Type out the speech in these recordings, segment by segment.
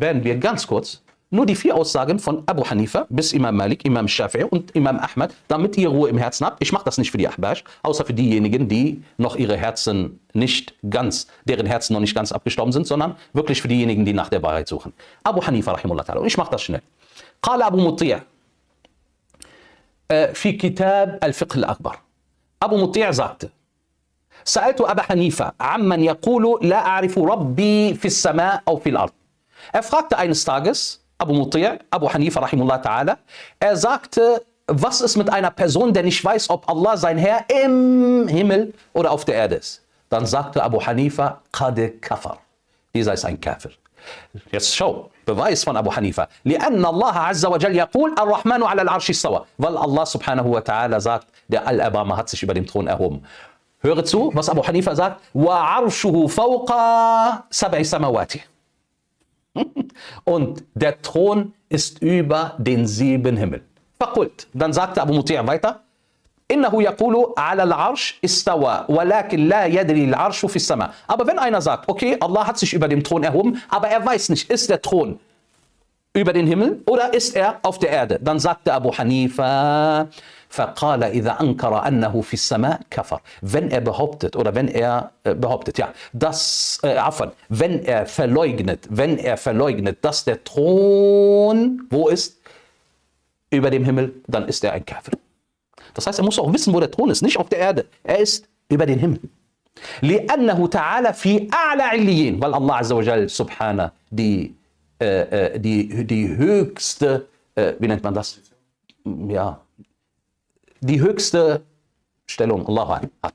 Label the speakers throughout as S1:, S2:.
S1: werden wir ganz kurz nur die vier Aussagen von Abu Hanifa bis Imam Malik, Imam Shafi'i und Imam Ahmad, damit ihr Ruhe im Herzen habt. Ich mache das nicht für die Ahbash, außer für diejenigen, die noch ihre Herzen nicht ganz, deren Herzen noch nicht ganz abgestorben sind, sondern wirklich für diejenigen, die nach der Wahrheit suchen. Abu Hanifa, rahimullah ta'ala. Und ich mache das schnell. Abu قال أبو äh, kitab al-fiqh al-akbar. Abu مطيع sagte سألت أبا حنيفة عمن يقول لا أعرف ربي في السماء أو في الأرض er fragte eines Tages Abu Muti', Abu Hanifa rahimullah ta'ala, er sagte, was ist mit einer Person, der nicht weiß, ob Allah sein Herr im Himmel oder auf der Erde ist? Dann sagte Abu Hanifa, Qad kafar. Dieser ist ein Kafir. Jetzt schau, Beweis von Abu Hanifa. لأن الله عز وجل يقول الرحمن على العرش استوى. Weil Allah subhanahu wa ta'ala sagt, der al abama hat sich über dem Thron erhoben. Höre zu, was Abu Hanifa sagt. وَعَرْشُهُ فَوْقَ سَبْعِ سَمَوَاتِهِ und der Thron ist über den sieben Himmel. فقلت dann sagte Abu Muti' weiter aber wenn einer sagt okay Allah hat sich über dem Thron erhoben aber er weiß nicht ist der Thron über den Himmel oder ist er auf der Erde dann sagte Abu Hanifa wenn er behauptet oder wenn er äh, behauptet, ja, das, äh, wenn er verleugnet, wenn er verleugnet, dass der Thron wo ist? Über dem Himmel, dann ist er ein Kafir. Das heißt, er muss auch wissen, wo der Thron ist, nicht auf der Erde. Er ist über den Himmel. لأنه تعالى في أعلى عليين weil Allah عز وجل سبحانه die, äh, äh, die, die höchste, äh, wie nennt man das? Ja, die höchste Stellung, Allah hat.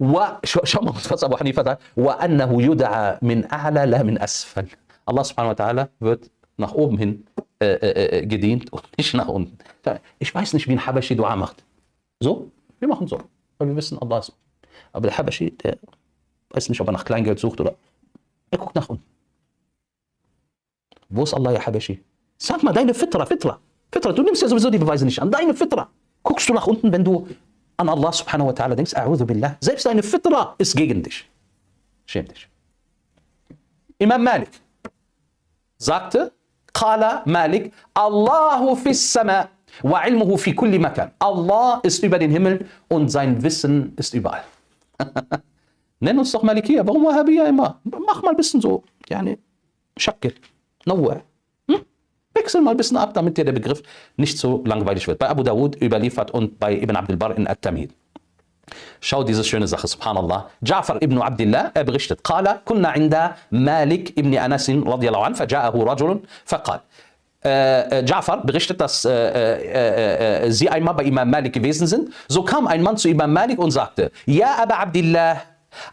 S1: وشو ما was Abu Hanifa sagt, وأنه يدعى من أعلى لا من أسفل. Allah subhanahu wa ta'ala wird nach oben hin äh, äh, gedient und nicht nach unten. Ich weiß nicht, wie ein Habashi Dua macht. So? Wir machen so. Weil wir wissen, Allah ist. Aber der Habashi, der weiß nicht, ob er nach Kleingeld sucht oder. Er guckt nach unten. Wo ist Allah, ja Habashi? Sag mal, deine Fitra, Fitra. Fitra, du nimmst ja sowieso die Beweise nicht an. Deine Fitra. Guckst du nach unten, wenn du an Allah subhanahu wa ta'ala denkst, billah, selbst deine Fitra ist gegen dich. Schäm dich. Imam Malik sagte, Qala Malik, Allahu fis wa ilmuhu fi kulli makan. Allah ist über den Himmel und sein Wissen ist überall. Nenn uns doch Malikiya. Warum Wahhabiya immer? Mach mal ein bisschen so. Yani, Shakir. Nawwa wechseln mal ein bisschen ab, damit dir der Begriff nicht so langweilig wird. Bei Abu Dawud überliefert und bei Ibn Abdul Bar in at tamid Schau diese schöne Sache, subhanallah. Ja'far ibn Abdullah, er berichtet, قال كنا عند مالك ibn Anas رضي الله عنه فجاءه رجل فقال äh, Jafar berichtet, dass äh äh, äh, äh, sie einmal bei Imam Malik gewesen sind. So kam ein Mann zu Imam Malik und sagte, Ja, aber Abdullah,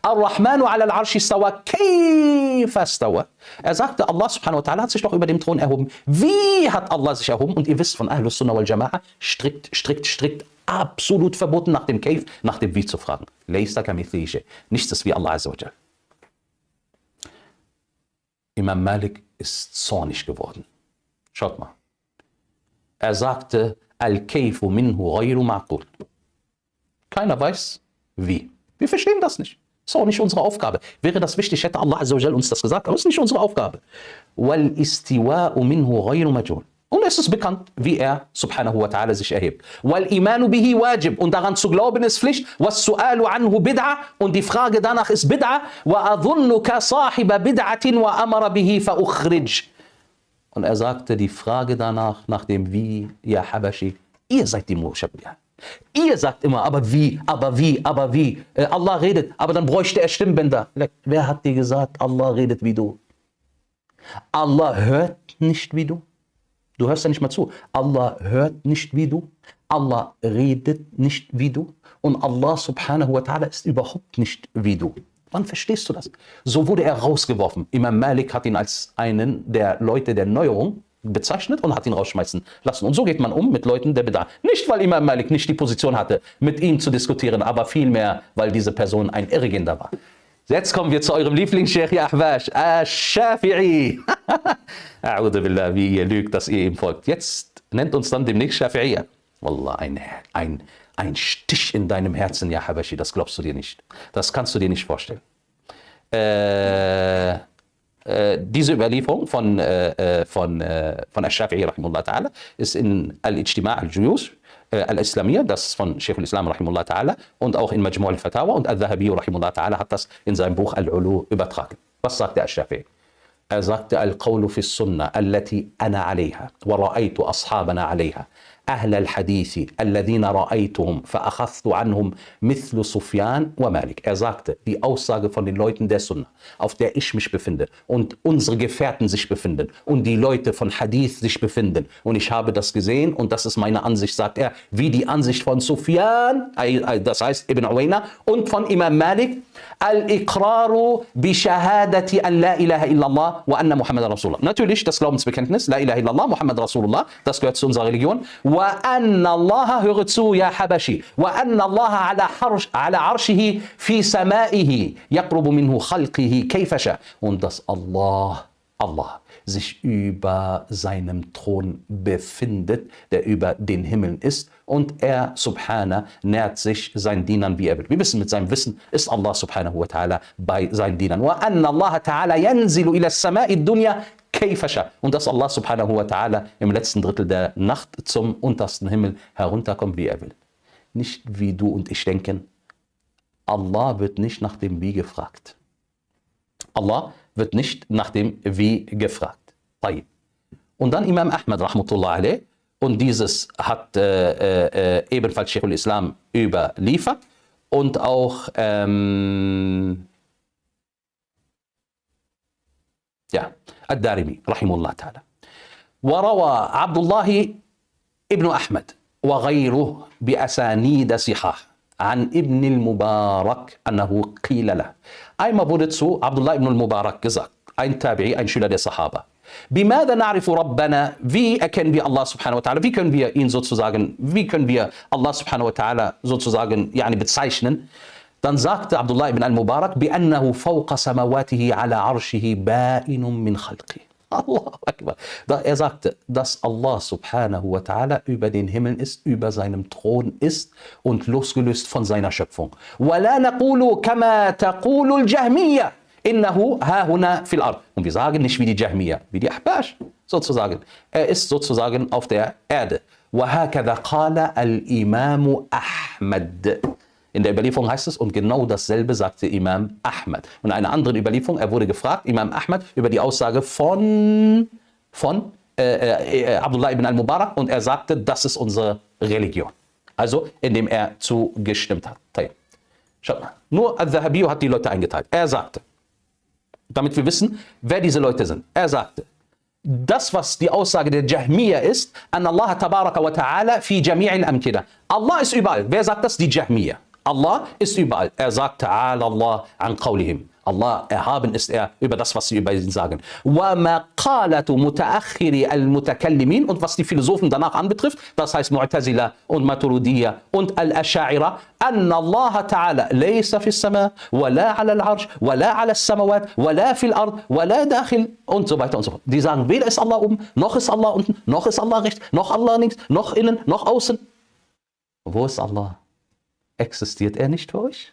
S1: Ar-Rahmanu al arshi istawa, kayfa istawa. Er sagte, Allah subhanahu wa ta'ala hat sich doch über dem Thron erhoben. Wie hat Allah sich erhoben? Und ihr wisst von Ahlus Sunnah wal Jama'a, strikt, strikt, strikt, absolut verboten, nach dem Kayf, nach dem Wie zu fragen. Laysa kamithliche. Nichts ist wie Allah azza wa Imam Malik ist zornig geworden. Schaut mal. Er sagte, Al-Kayfu minhu ghayru ma'qul. Keiner weiß, wie. Wir verstehen das nicht. Ist auch nicht unsere Aufgabe. Wäre das wichtig, hätte Allah Azzawajal uns das gesagt, aber es ist nicht unsere Aufgabe. und es ist bekannt, wie er subhanahu wa ta'ala sich erhebt. Und daran zu glauben ist Pflicht. Und die Frage danach ist bid'a. Und er sagte, die Frage danach, nach dem wie, ja Habashi, ihr seid die Mu'shabbiha. Ihr sagt immer, aber wie, aber wie, aber wie. Äh, Allah redet, aber dann bräuchte er Stimmbänder. Wer hat dir gesagt, Allah redet wie du? Allah hört nicht wie du. Du hörst ja nicht mal zu. Allah hört nicht wie du. Allah redet nicht wie du. Und Allah subhanahu wa ta'ala ist überhaupt nicht wie du. Wann verstehst du das? So wurde er rausgeworfen. Imam Malik hat ihn als einen der Leute der Neuerung bezeichnet und hat ihn rausschmeißen lassen. Und so geht man um mit Leuten der Bedarf. Nicht, weil Imam Malik nicht die Position hatte, mit ihm zu diskutieren, aber vielmehr, weil diese Person ein Irrigender war. Jetzt kommen wir zu eurem Lieblingscheich Ahwash, Ash-Shafi'i. A'udhu billah, wie ihr lügt, dass ihr ihm folgt. Jetzt nennt uns dann demnächst Shafi'i. Wallah, ein, ein, ein Stich in deinem Herzen, ja Habashi, das glaubst du dir nicht. Das kannst du dir nicht vorstellen. Äh, diese Überlieferung von, von, von Al-Shafi'i rahimullah ta'ala ist in Al-Ijtima' al-Juyus Al-Islamiyya, das von Sheikh al-Islam rahimullah ta'ala und auch in Majmu' al-Fatawa und Al-Dhahabi rahimullah ta'ala hat das in seinem Buch Al-Ulu übertragen. Was sagte Al-Shafi'i? Er sagte Al-Qawlu fi Sunna, allati ana alayha, wa ra'aytu ashabana alayha. أهل الحديث الذين رأيتهم verachast عنهم مثل سفيان ومالك. Er sagte, die Aussage von den Leuten der Sunna, auf der ich mich befinde und unsere Gefährten sich befinden und die Leute von Hadith sich befinden. Und ich habe das gesehen und das ist meine Ansicht, sagt er, wie die Ansicht von Sufyan, das heißt Ibn Uwayna, und von Imam Malik, Al-Iqraru bi Shahadati an la ilaha illallah wa anna Muhammad Natürlich das Glaubensbekenntnis, la ilaha illallah, Muhammad Rasulullah, das gehört zu unserer Religion. وأن الله هغتسو يا حبشي وأن الله على, حرش على عرشه في سمائه يقرب منه خلقه كيف شاء وندس الله الله sich über seinem Thron befindet, der über den Himmel ist. Und er, Subhana, nährt sich seinen Dienern, wie er will. Wir wissen, mit seinem Wissen ist Allah, Subhanahu wa Ta'ala, bei seinen Dienern. وَأَنَّ اللَّهَ تَعَالَى يَنْزِلُ إِلَى السَّمَاءِ الدُّنْيَا Käferscha. Und dass Allah subhanahu wa ta'ala im letzten Drittel der Nacht zum untersten Himmel herunterkommt, wie er will. Nicht wie du und ich denken. Allah wird nicht nach dem Wie gefragt. Allah wird nicht nach dem Wie gefragt. Und dann Imam Ahmad, rahmatullah alayh, und dieses hat äh, äh, äh ebenfalls Sheikh al-Islam überliefert und auch ähm, يا الدارمي رحمه الله تعالى وروى عبد الله ابن أحمد وغيره بأسانيد صحاح عن ابن المبارك أنه قيل له أي ما بولتسو عبد الله ابن المبارك كزاك أين تابعي أين شلال الصحابة بماذا نعرف ربنا في أكن بي الله سبحانه وتعالى في كن بي إن زوت سوزاغن في كن بي الله سبحانه وتعالى زوت سوزاغن يعني بتسايشنن تنزاقت عبد الله بن المبارك بأنه فوق سماواته على عرشه بائن من خلقه Allah Akbar. Da er sagte, dass Allah subhanahu wa ta'ala über den Himmel ist, über seinem Thron ist und losgelöst von seiner Schöpfung. وَلَا نَقُولُ كَمَا تَقُولُ الْجَهْمِيَّةِ إِنَّهُ هَاهُنَا فِي الْأَرْض Und wir sagen nicht wie die Jahmiya, wie die Ahbash, sozusagen. Er ist sozusagen auf der Erde. وَهَكَذَا قَالَ الْإِمَامُ أَحْمَدُ In der Überlieferung heißt es, und genau dasselbe sagte Imam Ahmad. Und in einer anderen Überlieferung, er wurde gefragt, Imam Ahmad, über die Aussage von, von äh, äh, äh, Abdullah ibn al-Mubarak und er sagte, das ist unsere Religion. Also, indem er zugestimmt hat. Schaut mal, nur al-Zahabi hat die Leute eingeteilt. Er sagte, damit wir wissen, wer diese Leute sind. Er sagte, das, was die Aussage der Jahmiya ist, an Allah tabaraka wa ta'ala fi jami'in amkida. Allah ist überall. Wer sagt das? Die Jahmiya. Allah ist überall. Er sagt Ta'ala Allah an qawlihim. Allah erhaben ist er über das, was sie über ihn sagen. Und was die Philosophen danach anbetrifft, das heißt Mu'tazila und Maturidiyya und Al-Asha'ira, أن الله تعالى ليس في السماء ولا على العرش ولا على السماوات ولا في الأرض ولا داخل und so weiter und so fort. Die sagen, weder ist Allah oben, noch ist Allah unten, noch ist Allah rechts, noch Allah links, noch innen, noch außen. Wo ist Allah? existiert er nicht für euch?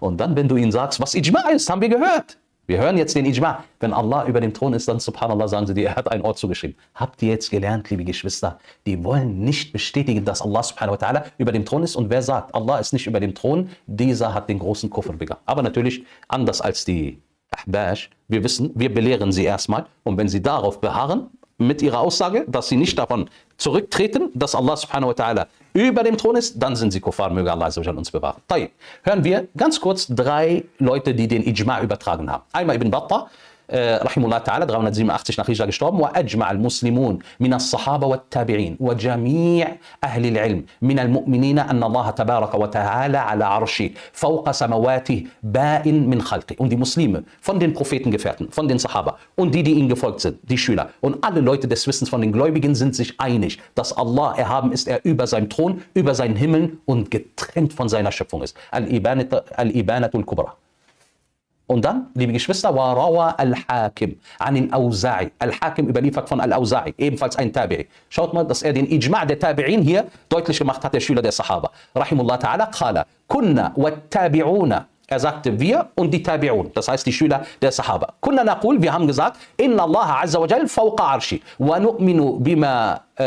S1: Und dann, wenn du ihn sagst, was Ijma ist, haben wir gehört. Wir hören jetzt den Ijma. Wenn Allah über dem Thron ist, dann subhanallah sagen sie dir, er hat einen Ort zugeschrieben. Habt ihr jetzt gelernt, liebe Geschwister, die wollen nicht bestätigen, dass Allah subhanahu wa ta'ala über dem Thron ist. Und wer sagt, Allah ist nicht über dem Thron, dieser hat den großen Kuffer begangen. Aber natürlich anders als die Ahbash. Wir wissen, wir belehren sie erstmal. Und wenn sie darauf beharren, mit ihrer Aussage, dass sie nicht davon zurücktreten, dass Allah subhanahu wa ta'ala über dem Thron ist, dann sind sie Kuffar, möge Allah uns bewahren. Tayyip. Hören wir ganz kurz drei Leute, die den Ijma übertragen haben. Einmal Ibn Battah, رحمه الله تعالى 387 nach Hijra gestorben وأجمع المسلمون من الصحابة والتابعين وجميع أهل العلم من المؤمنين أن الله تبارك وتعالى على عرشه فوق سمواته بائن من خلقه und die Muslime von den Prophetengefährten von den Sahaba und die die ihnen gefolgt sind die Schüler und alle Leute des Wissens von den Gläubigen sind sich einig dass Allah erhaben ist er über seinem Thron über seinen Himmeln und getrennt von seiner Schöpfung ist Al-Ibanatul Kubra Und dann, liebe Geschwister, war Rawa al-Hakim, an den Ausa'i. Al-Hakim überliefert von Al-Ausa'i, ebenfalls ein Tabi'i. Schaut mal, dass er den Ijma' der Tabi'in hier deutlich gemacht hat, der Schüler der Sahaba. Rahimullah ta'ala, qala, kunna wa tabi'una. Er sagte wir und die Tabi'un, das heißt die Schüler der Sahaba. Kunna naqul, wir haben gesagt, inna Allah azza wa jal fauqa arshi, wa nu'minu bima, äh,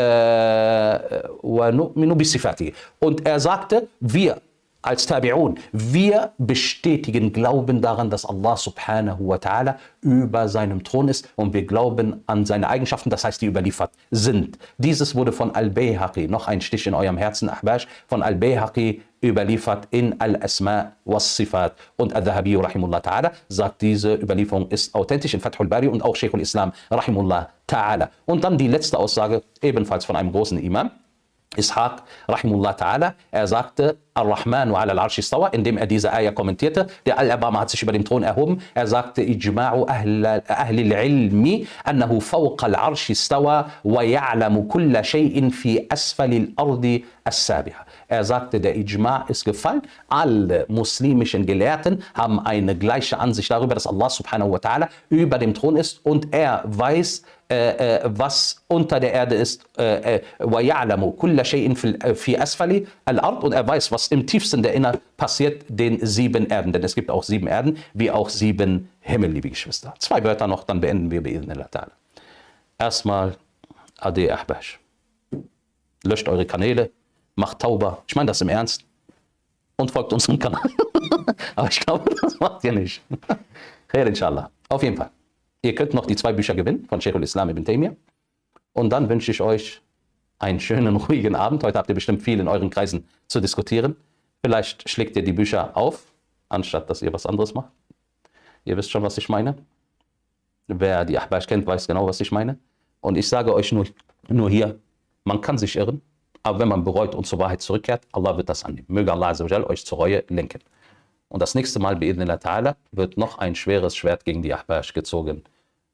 S1: wa nu'minu bisifati. Und er sagte, wir als Tabi'un, wir bestätigen, glauben daran, dass Allah subhanahu wa ta'ala über seinem Thron ist und wir glauben an seine Eigenschaften, das heißt, die überliefert sind. Dieses wurde von Al-Bayhaqi, noch ein Stich in eurem Herzen, Ahbash, von Al-Bayhaqi überliefert in Al-Asma was Sifat. Und Al-Dhahabi rahimullah ta'ala sagt, diese Überlieferung ist authentisch in Fathul Bari und auch Sheikhul islam rahimullah ta'ala. Und dann die letzte Aussage, ebenfalls von einem großen Imam, Ishaq rahimullah ta'ala, er sagte, Ar-Rahman ala al-Arsh istawa, indem er diese Eier kommentierte. Der Al-Abama hat sich über den Thron erhoben. Er sagte, Ijma'u ahli al-ilmi annahu fawqa al-Arsh istawa wa ya'lamu kulla shay'in fi asfali al-ardi as-sabiha. Er sagte, der Ijma' ist gefallen. Alle muslimischen Gelehrten haben eine gleiche Ansicht darüber, dass Allah subhanahu wa ta'ala über dem Thron ist und er weiß, äh, äh, was unter der Erde ist. Äh, wa ya'lamu kulla shay'in fi asfali al-ard und er weiß, was was im tiefsten der Inner passiert, den sieben Erden. Denn es gibt auch sieben Erden, wie auch sieben Himmel, liebe Geschwister. Zwei Wörter noch, dann beenden wir bei Ihnen Ta'ala. Erstmal Ade Ahbash. Löscht eure Kanäle, macht Tauber. Ich meine das im Ernst. Und folgt unserem Kanal. Aber ich glaube, das macht ihr nicht. Khair inshallah. Auf jeden Fall. Ihr könnt noch die zwei Bücher gewinnen von Sheikh al-Islam ibn Taymiyyah. Und dann wünsche ich euch einen schönen, ruhigen Abend. Heute habt ihr bestimmt viel in euren Kreisen zu diskutieren. Vielleicht schlägt ihr die Bücher auf, anstatt dass ihr was anderes macht. Ihr wisst schon, was ich meine. Wer die Ahbash kennt, weiß genau, was ich meine. Und ich sage euch nur, nur hier, man kann sich irren, aber wenn man bereut und zur Wahrheit zurückkehrt, Allah wird das annehmen. Möge Allah euch zur Reue lenken. Und das nächste Mal, bi'idnillah ta'ala, wird noch ein schweres Schwert gegen die Ahbash gezogen.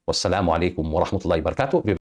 S1: Wassalamu alaikum wa rahmatullahi wa barakatuh.